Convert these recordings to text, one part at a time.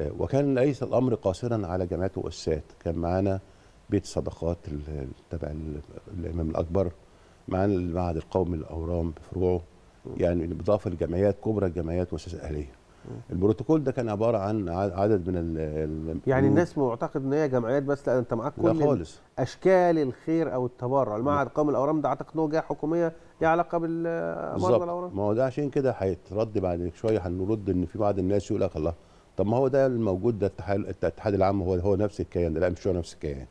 وكان ليس الامر قاصرا على جامعات واسات كان معانا بيت الصدقات تبع الامام الاكبر معانا المعهد القومي للاورام بفروعه يعني بالاضافه لجمعيات كبرى جمعيات واسس اهليه البروتوكول ده كان عباره عن عدد من ال يعني الناس معتقد ان هي جمعيات بس لا انت معاك كل خالص. اشكال الخير او التبرع المعهد القومي الاورام ده اعتقد انه هو جهه حكوميه ليها علاقه بالمرضى الاورام ما هو ده عشان كده هيترد بعد شويه هنرد ان في بعض الناس يقول لك الله طب ما هو ده الموجود ده الاتحاد العام هو هو نفس الكيان لا مش هو نفس الكيان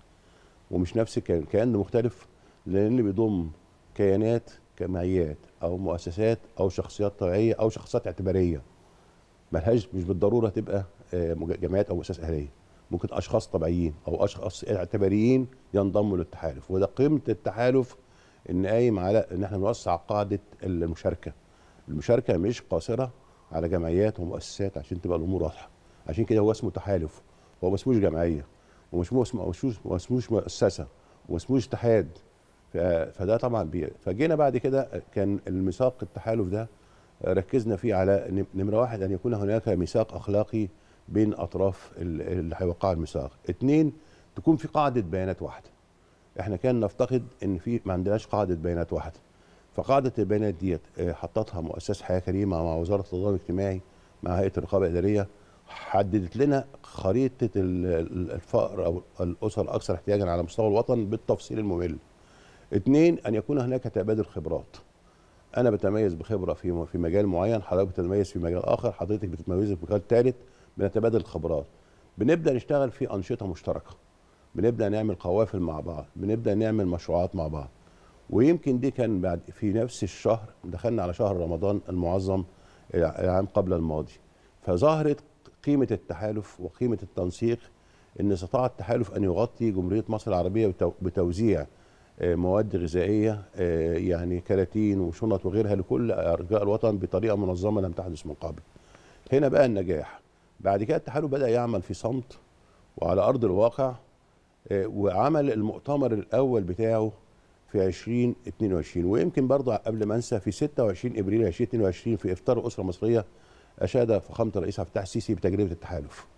ومش نفس الكيان كيان مختلف لان بيضم كيانات جمعيات او مؤسسات او شخصيات طبيعيه او شخصيات اعتباريه ملهاش مش بالضروره تبقى آه، جمعيات او مؤسسات اهليه ممكن اشخاص طبيعيين او اشخاص اعتباريين ينضموا للتحالف وده قيمه التحالف ان قايم على ان احنا نوسع قاعده المشاركه المشاركه مش قاصره على جمعيات ومؤسسات عشان تبقى الامور واضحه عشان كده هو اسمه تحالف هو ما اسموش جمعيه وما اسموش مؤسسه وما اسموش اتحاد فده طبعا بي فجينا بعد كده كان الميثاق التحالف ده ركزنا فيه على نمره واحد ان يكون هناك ميثاق اخلاقي بين اطراف اللي هيوقع الميثاق اثنين تكون في قاعده بيانات واحده احنا كان نفتقد ان في ما عندناش قاعده بيانات واحده فقاعده البيانات ديت آه، حطتها مؤسسه حياه كريمه مع وزاره النظام الاجتماعي مع هيئه الرقابه الاداريه حددت لنا خريطه الفقر او الاسر الاكثر احتياجا على مستوى الوطن بالتفصيل الممل. اثنين ان يكون هناك تبادل خبرات. انا بتميز بخبره في في مجال معين، حضرتك بتتميز في مجال اخر، حضرتك بتتميز في مجال ثالث، بنتبادل الخبرات. بنبدا نشتغل في انشطه مشتركه. بنبدا نعمل قوافل مع بعض، بنبدا نعمل مشروعات مع بعض. ويمكن دي كان بعد في نفس الشهر دخلنا على شهر رمضان المعظم العام قبل الماضي فظهرت قيمة التحالف وقيمة التنسيق أن استطاع التحالف أن يغطي جمهورية مصر العربية بتوزيع آه، مواد غذائية آه، يعني كراتين وشنط وغيرها لكل أرجاء الوطن بطريقة منظمة لم تحدث من قبل هنا بقى النجاح بعد كده التحالف بدأ يعمل في صمت وعلى أرض الواقع آه، وعمل المؤتمر الأول بتاعه في 2022 ويمكن برضه قبل ما انسى في 26 ابريل 2022 في افطار اسره مصريه اشاد فخامه الرئيس عبد الفتاح السيسي بتجربه التحالف